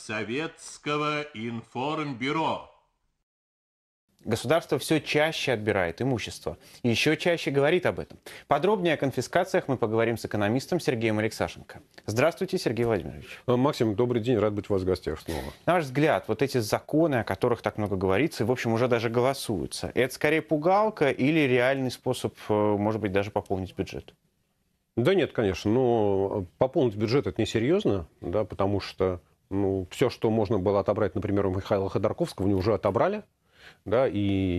Советского информбюро. Государство все чаще отбирает имущество и еще чаще говорит об этом. Подробнее о конфискациях мы поговорим с экономистом Сергеем Алексашенко. Здравствуйте, Сергей Владимирович. Э, Максим, добрый день, рад быть у вас в гостях снова. На ваш взгляд, вот эти законы, о которых так много говорится, и, в общем, уже даже голосуются, это скорее пугалка или реальный способ, э, может быть, даже пополнить бюджет? Да нет, конечно, но э, пополнить бюджет это несерьезно, да, потому что ну, все, что можно было отобрать, например, у Михаила Ходорковского, они уже отобрали. Да, и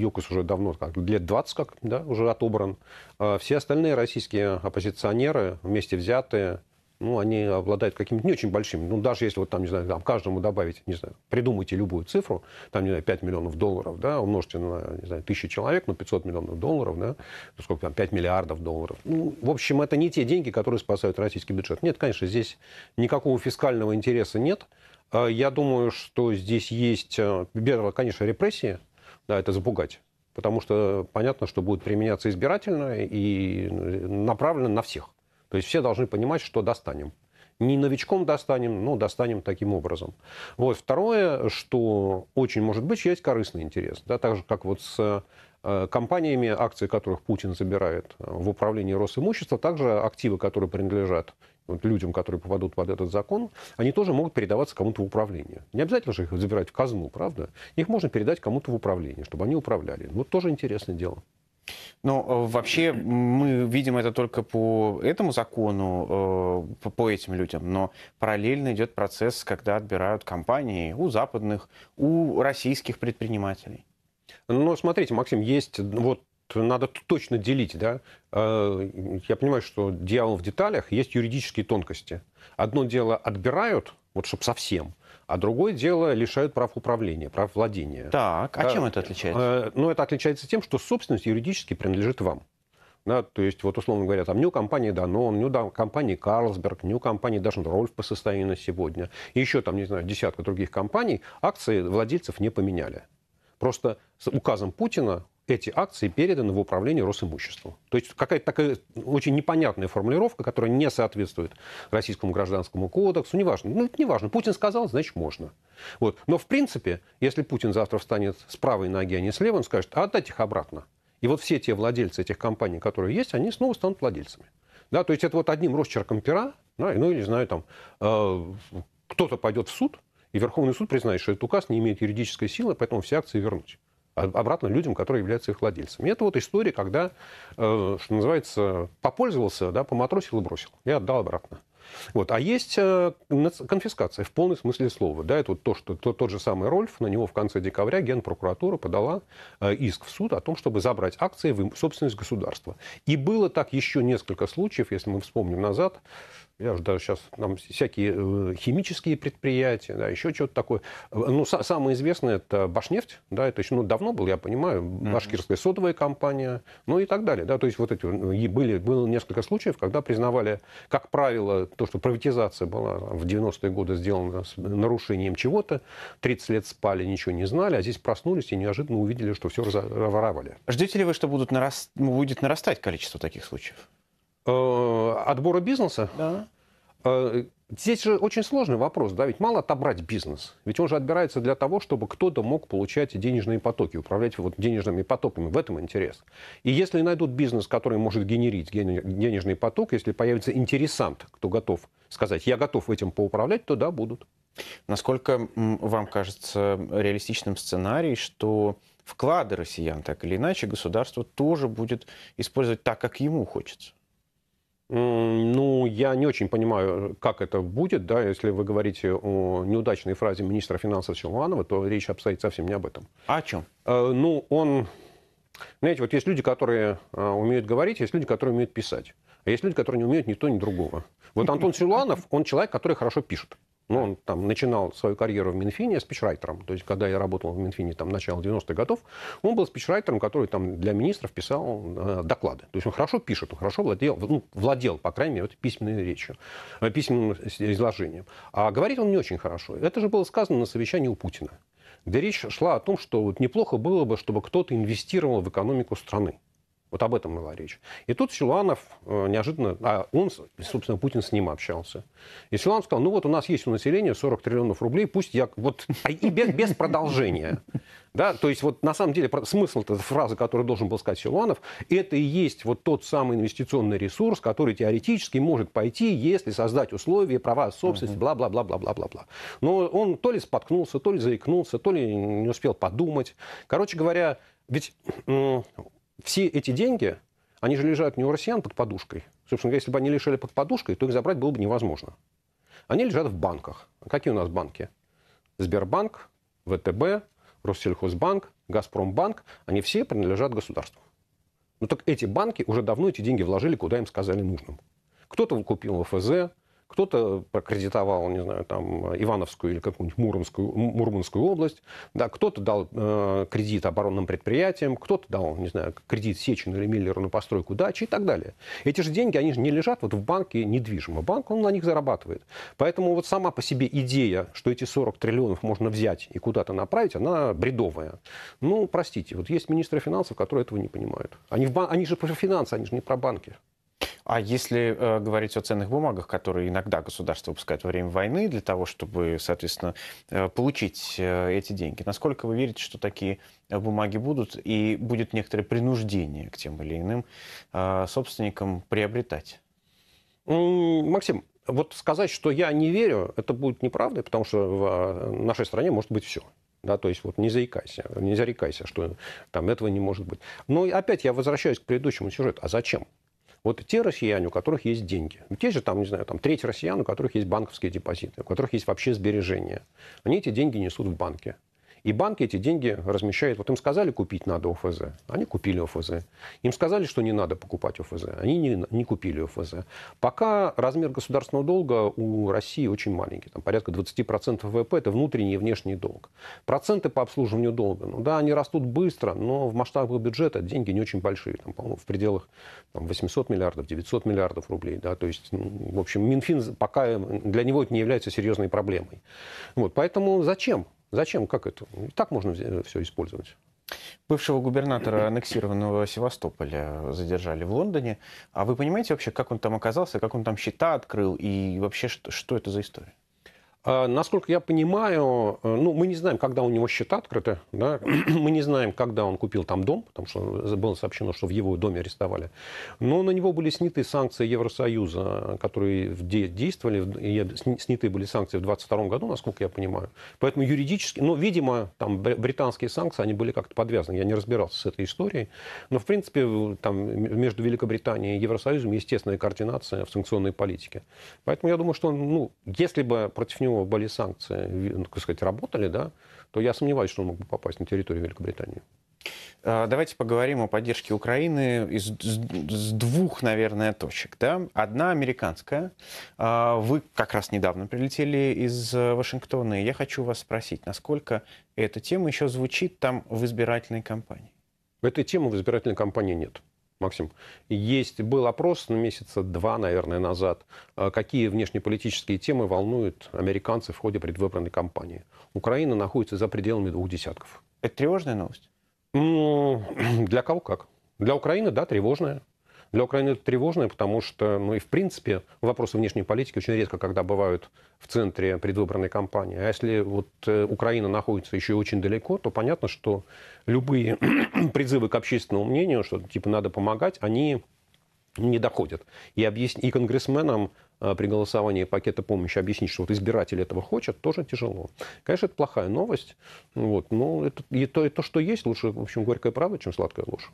ЮКОС уже давно, как, лет 20 как, да, уже отобран. А все остальные российские оппозиционеры, вместе взятые, ну, они обладают какими-то не очень большими. Ну, даже если вот там, не знаю, там каждому добавить, не знаю, придумайте любую цифру, там, не знаю, 5 миллионов долларов, да, умножьте на, не знаю, тысячу человек, ну, 500 миллионов долларов, да, ну, сколько там, 5 миллиардов долларов. Ну, в общем, это не те деньги, которые спасают российский бюджет. Нет, конечно, здесь никакого фискального интереса нет. А, я думаю, что здесь есть, э, первое, конечно, репрессии, да, это запугать. Потому что понятно, что будет применяться избирательно и ну, направлено на всех. То есть все должны понимать, что достанем. Не новичком достанем, но достанем таким образом. Вот. Второе, что очень может быть, есть корыстный интерес. Да, так же, как вот с э, компаниями, акции которых Путин забирает э, в управлении Росимущества, также активы, которые принадлежат вот людям, которые попадут под этот закон, они тоже могут передаваться кому-то в управление. Не обязательно же их забирать в казну, правда? Их можно передать кому-то в управление, чтобы они управляли. Вот тоже интересное дело. Ну вообще мы видим это только по этому закону, э, по этим людям, но параллельно идет процесс, когда отбирают компании у западных, у российских предпринимателей. Ну, смотрите, Максим, есть вот надо точно делить, да. Э, я понимаю, что дьявол в деталях, есть юридические тонкости. Одно дело отбирают, вот чтобы совсем, а другое дело лишают прав управления, прав владения. Так, а да. чем это отличается? Э, ну, это отличается тем, что собственность юридически принадлежит вам. Да, то есть, вот условно говоря, там нью компании Данон, нью да, компании Карлсберг, нью компании даже Рольф по состоянию на сегодня, и еще там, не знаю, десятка других компаний, акции владельцев не поменяли. Просто с указом Путина эти акции переданы в управление Росимуществом. То есть какая-то такая очень непонятная формулировка, которая не соответствует Российскому гражданскому кодексу, неважно. Ну, это неважно. Путин сказал, значит, можно. Вот. Но, в принципе, если Путин завтра встанет с правой ноги, а не слева, он скажет, а отдать их обратно. И вот все те владельцы этих компаний, которые есть, они снова станут владельцами. Да, то есть это вот одним росчерком пера, да, ну или, знаю, там, э, кто-то пойдет в суд, и Верховный суд признает, что этот указ не имеет юридической силы, поэтому все акции вернуть обратно людям, которые являются их владельцами. И это вот история, когда, э, что называется, попользовался, да, поматросил и бросил. Я отдал обратно. Вот. А есть э, конфискация в полном смысле слова. Да, это вот то, что то, тот же самый Рольф, на него в конце декабря генпрокуратура подала э, иск в суд о том, чтобы забрать акции в собственность государства. И было так еще несколько случаев, если мы вспомним назад, я уже даже сейчас там всякие э, химические предприятия, да, еще что-то такое. Э, ну, са- самое известное это Башнефть, да, это еще ну, давно было, я понимаю, башкирская содовая компания, ну и так далее, да, то есть вот эти ну, были, было несколько случаев, когда признавали, как правило, то, что приватизация была в 90-е годы сделана с нарушением чего-то, 30 лет спали, ничего не знали, а здесь проснулись и неожиданно увидели, что все разворовали. Ждете ли вы, что будут нарас... будет нарастать количество таких случаев? Э, отбора бизнеса? Да. Э, здесь же очень сложный вопрос, да, ведь мало отобрать бизнес, ведь он же отбирается для того, чтобы кто-то мог получать денежные потоки, управлять вот денежными потоками, в этом интерес. И если найдут бизнес, который может генерить денежный поток, если появится интересант, кто готов сказать, я готов этим поуправлять, то да, будут. Насколько вам кажется реалистичным сценарий, что вклады россиян так или иначе государство тоже будет использовать так, как ему хочется? Ну, я не очень понимаю, как это будет, да, если вы говорите о неудачной фразе министра финансов Силуанова, то речь обстоит совсем не об этом. А о чем? Э, ну, он... Знаете, вот есть люди, которые э, умеют говорить, есть люди, которые умеют писать. А есть люди, которые не умеют ни то, ни другого. Вот Антон Силуанов, он человек, который хорошо пишет. Ну, он там начинал свою карьеру в Минфине спичрайтером. То есть, когда я работал в Минфине, там, начало 90-х годов, он был спичрайтером, который там для министров писал э, доклады. То есть, он хорошо пишет, он хорошо владел, ну, владел, по крайней мере, вот, письменной речью, э, письменным изложением. А говорит он не очень хорошо. Это же было сказано на совещании у Путина где речь шла о том, что вот неплохо было бы, чтобы кто-то инвестировал в экономику страны. Вот об этом была речь. И тут Силуанов э, неожиданно, а он, собственно, Путин с ним общался. И Силуанов сказал, ну вот у нас есть у населения 40 триллионов рублей, пусть я, вот, а, и без, без продолжения. Да, то есть вот на самом деле смысл этой фразы, которую должен был сказать Силуанов, это и есть вот тот самый инвестиционный ресурс, который теоретически может пойти, если создать условия, права собственности, бла-бла-бла-бла-бла-бла-бла. Но он то ли споткнулся, то ли заикнулся, то ли не успел подумать. Короче говоря, ведь все эти деньги, они же лежат не у россиян под подушкой. Собственно говоря, если бы они лежали под подушкой, то их забрать было бы невозможно. Они лежат в банках. какие у нас банки? Сбербанк, ВТБ, Россельхозбанк, Газпромбанк. Они все принадлежат государству. Но ну так эти банки уже давно эти деньги вложили, куда им сказали нужным. Кто-то купил в ФЗ, кто-то прокредитовал, не знаю, там, Ивановскую или какую-нибудь Муромскую, Мурманскую область, да, кто-то дал э, кредит оборонным предприятиям, кто-то дал, не знаю, кредит Сечину или Миллеру на постройку дачи и так далее. Эти же деньги, они же не лежат вот в банке недвижимо. Банк, он на них зарабатывает. Поэтому вот сама по себе идея, что эти 40 триллионов можно взять и куда-то направить, она бредовая. Ну, простите, вот есть министры финансов, которые этого не понимают. Они, в бан... они же про финансы, они же не про банки. А если э, говорить о ценных бумагах, которые иногда государство выпускает во время войны для того, чтобы, соответственно, э, получить э, эти деньги, насколько вы верите, что такие э, бумаги будут и будет некоторое принуждение к тем или иным э, собственникам приобретать? Максим, вот сказать, что я не верю, это будет неправдой, потому что в э, нашей стране может быть все. Да, то есть вот не заикайся, не зарекайся, что там этого не может быть. Но опять я возвращаюсь к предыдущему сюжету. А зачем? Вот те россияне, у которых есть деньги, ну, те же там, не знаю, там треть россиян, у которых есть банковские депозиты, у которых есть вообще сбережения, они эти деньги несут в банке. И банки эти деньги размещают. Вот им сказали купить надо ОФЗ, они купили ОФЗ. Им сказали, что не надо покупать ОФЗ, они не, не купили ОФЗ. Пока размер государственного долга у России очень маленький, там порядка 20% ВВП, это внутренний и внешний долг. Проценты по обслуживанию долга, ну да, они растут быстро, но в масштабах бюджета деньги не очень большие, там, по-моему, в пределах там, 800 миллиардов, 900 миллиардов рублей, да, то есть, ну, в общем, Минфин пока для него это не является серьезной проблемой. Вот, поэтому зачем? Зачем? Как это? Ну, так можно э, все использовать. Бывшего губернатора аннексированного Севастополя задержали в Лондоне. А вы понимаете вообще, как он там оказался, как он там счета открыл и вообще, что, что это за история? А, насколько я понимаю, э, ну, мы не знаем, когда у него счета открыты, да? мы не знаем, когда он купил там дом, потому что было сообщено, что в его доме арестовали. Но на него были сняты санкции Евросоюза, которые действовали, сняты были санкции в 2022 году, насколько я понимаю. Поэтому юридически, ну, видимо, там британские санкции, они были как-то подвязаны, я не разбирался с этой историей. Но, в принципе, там между Великобританией и Евросоюзом естественная координация в санкционной политике. Поэтому я думаю, что, ну, если бы против него него были санкции, ну, так сказать, работали, да, то я сомневаюсь, что он мог бы попасть на территорию Великобритании. А, давайте поговорим о поддержке Украины из, с двух, наверное, точек. Да? Одна американская. А, вы как раз недавно прилетели из э, Вашингтона, и я хочу вас спросить, насколько эта тема еще звучит там в избирательной кампании? Этой темы в избирательной кампании нет. Максим, есть, был опрос на месяца два, наверное, назад, а какие внешнеполитические темы волнуют американцы в ходе предвыборной кампании. Украина находится за пределами двух десятков. Это тревожная новость? Ну, для кого как. Для Украины, да, тревожная. Для Украины это тревожно, потому что, ну и в принципе, вопросы внешней политики очень редко, когда бывают в центре предвыборной кампании. А если вот э, Украина находится еще очень далеко, то понятно, что любые призывы к общественному мнению, что типа надо помогать, они не доходят. И, объяс... и конгрессменам э, при голосовании пакета помощи объяснить, что вот избиратели этого хотят, тоже тяжело. Конечно, это плохая новость. Вот, но это, и, то, и то, что есть, лучше, в общем, горькая правда, чем сладкая ложь.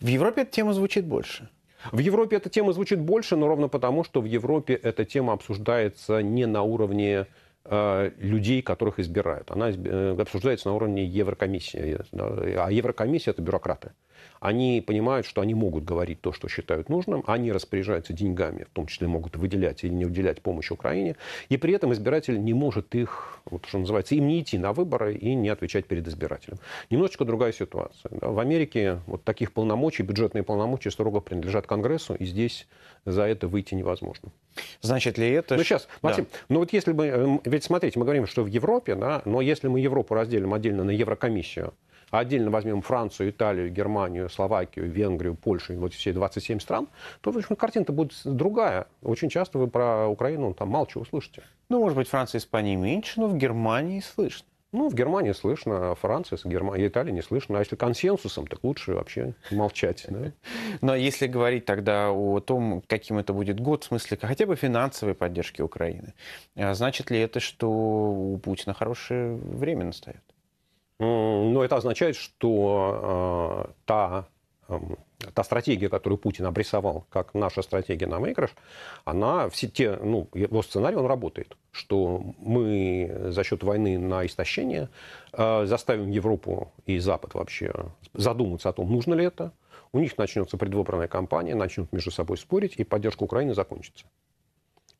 В Европе эта тема звучит больше. В Европе эта тема звучит больше, но ровно потому, что в Европе эта тема обсуждается не на уровне Э, людей, которых избирают. Она э, обсуждается на уровне Еврокомиссии. Э, а Еврокомиссия – это бюрократы. Они понимают, что они могут говорить то, что считают нужным, они распоряжаются деньгами, в том числе могут выделять или не выделять помощь Украине, и при этом избиратель не может их, вот что называется, им не идти на выборы и не отвечать перед избирателем. Немножечко другая ситуация. В Америке вот таких полномочий, бюджетные полномочия строго принадлежат Конгрессу, и здесь за это выйти невозможно. Значит ли это... Ну, сейчас, Максим, да. ну вот если мы... Эм, ведь смотрите, мы говорим, что в Европе, да, но если мы Европу разделим отдельно на Еврокомиссию, а отдельно возьмем Францию, Италию, Германию, Словакию, Венгрию, Польшу, вот все 27 стран, то, в общем, картина-то будет другая. Очень часто вы про Украину там молча услышите. Ну, может быть, Франция и Испания меньше, но в Германии слышно. Ну, в Германии слышно, а Франция, Германия, Италия не слышно. А если консенсусом, так лучше вообще молчать. Да? Но если говорить тогда о том, каким это будет год, в смысле хотя бы финансовой поддержки Украины, а значит ли это, что у Путина хорошее время настает? Ну, это означает, что э, та та стратегия, которую Путин обрисовал, как наша стратегия на выигрыш, она все те, ну, его сценарий, он работает, что мы за счет войны на истощение э, заставим Европу и Запад вообще задуматься о том, нужно ли это. У них начнется предвыборная кампания, начнут между собой спорить, и поддержка Украины закончится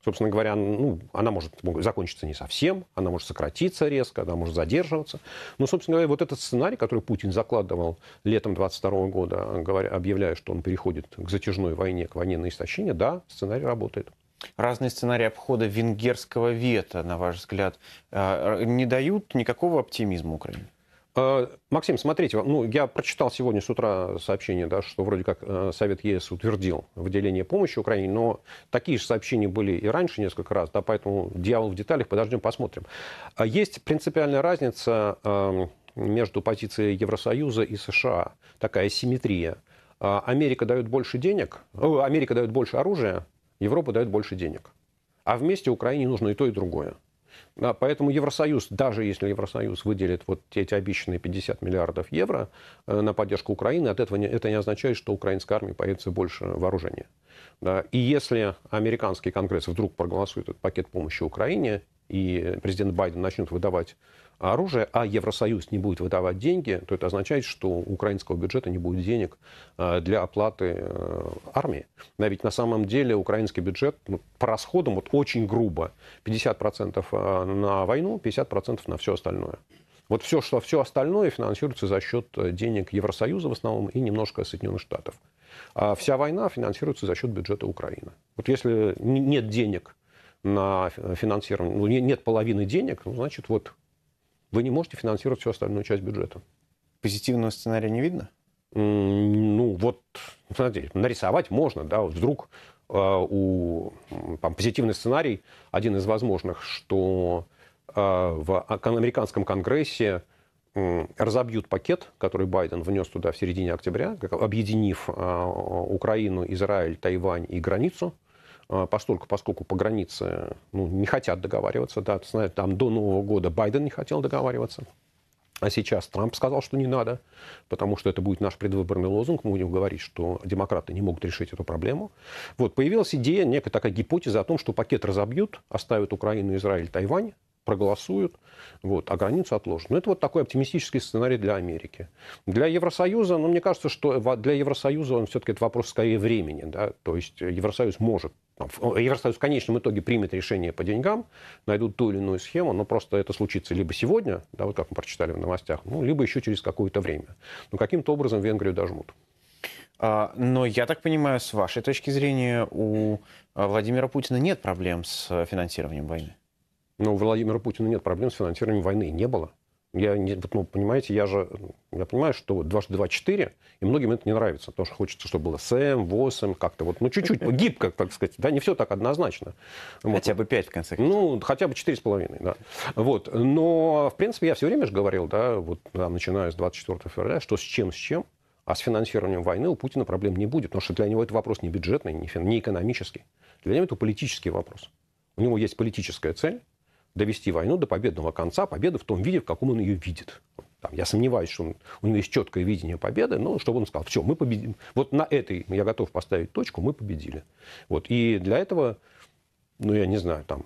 собственно говоря, ну, она может закончиться не совсем, она может сократиться резко, она может задерживаться. Но, собственно говоря, вот этот сценарий, который Путин закладывал летом 22 года, говоря, объявляя, что он переходит к затяжной войне, к войне на истощение, да, сценарий работает. Разные сценарии обхода венгерского вета, на ваш взгляд, а, не дают никакого оптимизма Украине? А, Максим, смотрите, ну, я прочитал сегодня с утра сообщение, да, что вроде как э, Совет ЕС утвердил выделение помощи Украине, но такие же сообщения были и раньше несколько раз, да, поэтому дьявол в деталях, подождем, посмотрим. А есть принципиальная разница эм, между позицией Евросоюза и США, такая симметрия. А, Америка дает больше денег, э, Америка дает больше оружия, Европа дает больше денег. А вместе Украине нужно и то, и другое. А поэтому Евросоюз, даже если Евросоюз выделит вот эти обещанные 50 миллиардов евро э, на поддержку Украины, от этого не, это не означает, что украинской армии появится больше вооружения. И если американский конгресс вдруг проголосует этот пакет помощи Украине, и президент Байден начнет выдавать оружие, а Евросоюз не будет выдавать деньги, то это означает, что у украинского бюджета не будет денег а, для оплаты э, армии. Да, ведь на самом деле украинский бюджет ну, по расходам вот очень грубо 50% э, на войну, 50% на все остальное. Вот все, что все остальное финансируется за счет э, денег Евросоюза в основном и немножко Соединенных Штатов. А вся война финансируется за счет бюджета Украины. Вот если нет денег на финансирование, ну, нет половины денег, ну, значит, вот вы не можете финансировать всю остальную часть бюджета. Позитивного сценария не видно? Ну, вот, смотрите, нарисовать можно, да, вдруг э, у, там, позитивный сценарий, один из возможных, что э, в а, американском конгрессе э, разобьют пакет, который Байден внес туда в середине октября, объединив э, Украину, Израиль, Тайвань и границу, а, поскольку, поскольку по границе ну, не хотят договариваться. Да, знаете, там до Нового года Байден не хотел договариваться. А сейчас Трамп сказал, что не надо, потому что это будет наш предвыборный лозунг. Мы будем говорить, что демократы не могут решить эту проблему. Вот появилась идея, некая такая гипотеза о том, что пакет разобьют, оставят Украину, Израиль, Тайвань проголосуют, вот, а границы отложат. Но ну, это вот такой оптимистический сценарий для Америки. Для Евросоюза, ну, мне кажется, что для Евросоюза он все-таки это вопрос скорее времени, да, то есть Евросоюз может Евросоюз в конечном итоге примет решение по деньгам, найдут ту или иную схему, но просто это случится либо сегодня, да, вот как мы прочитали в новостях, ну, либо еще через какое-то время. Но ну, каким-то образом Венгрию дожмут. А, но я так понимаю, с вашей точки зрения, у э, Владимира Путина нет проблем с э, финансированием войны? Но у Владимира Путина нет проблем с финансированием войны. Не было. Я не, ну, понимаете, я же я понимаю, что дважды два четыре, и многим это не нравится, потому что хочется, чтобы было СМ, 8, как-то вот, ну, чуть-чуть, ну, гибко, так сказать, да, не все так однозначно. Вот. Хотя бы пять в конце концов. Ну, хотя бы четыре с половиной, да. Вот, но, в принципе, я все время же говорил, да, вот, да, начиная с 24 февраля, что с чем, с чем, а с финансированием войны у Путина проблем не будет, потому что для него это вопрос не бюджетный, не, фин... не экономический. Для него это политический вопрос. У него есть политическая цель, довести войну до победного конца, победы в том виде, в каком он ее видит. Там, я сомневаюсь, что он, у него есть четкое видение победы, но чтобы он сказал, все, мы победим. Вот на этой я готов поставить точку, мы победили. Вот. И для этого, ну, я не знаю, там,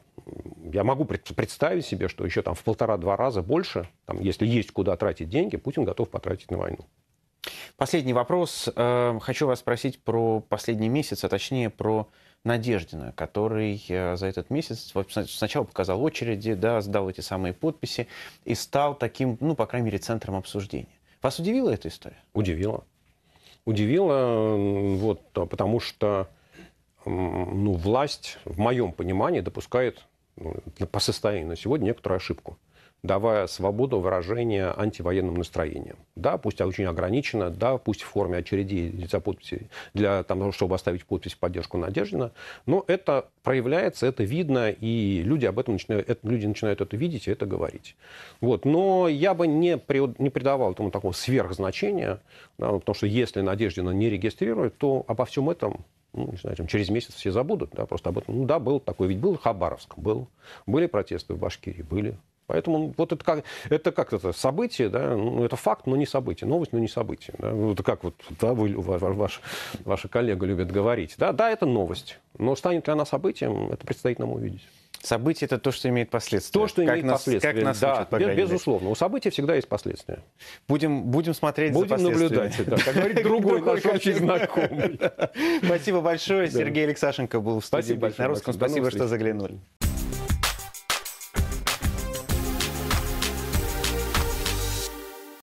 я могу представить себе, что еще там в полтора-два раза больше, там, если есть куда тратить деньги, Путин готов потратить на войну. Последний вопрос. Э, хочу вас спросить про последний месяц, а точнее про Надеждина, который э, за этот месяц сначала показал очереди, да, сдал эти самые подписи и стал таким, ну, по крайней мере, центром обсуждения. Вас удивила эта история? Удивила. Удивила, вот, а, потому что ну, власть, в моем понимании, допускает ну, по состоянию на сегодня некоторую ошибку давая свободу выражения антивоенным настроениям. Да, пусть очень ограничено, да, пусть в форме очередей для подписи, для того, чтобы оставить подпись в поддержку Надеждина, но это проявляется, это видно, и люди об этом начинают, это, люди начинают это видеть и это говорить. Вот. Но я бы не, при, не придавал этому такого сверхзначения, да, потому что если Надеждина не регистрирует, то обо всем этом ну, не знаю, там, через месяц все забудут, да, просто об этом. Ну да, был такой, ведь был Хабаровск, был. Были протесты в Башкирии, были. Поэтому ну, вот это как это как это событие, да, ну, ну, это факт, но не событие, новость, но не событие. Да? Это как вот да, вы, ваш, ваша коллега любит говорить. Да, да, это новость, но станет ли она событием, это предстоит нам увидеть. Событие это то, что имеет последствия. То, что как имеет нас, последствия. Как нас да, учат, без, безусловно. У событий всегда есть последствия. Будем, будем смотреть будем за наблюдать, да. Как говорит другой наш общий знакомый. Спасибо большое. Сергей Алексашенко был в студии на русском. Спасибо, что заглянули.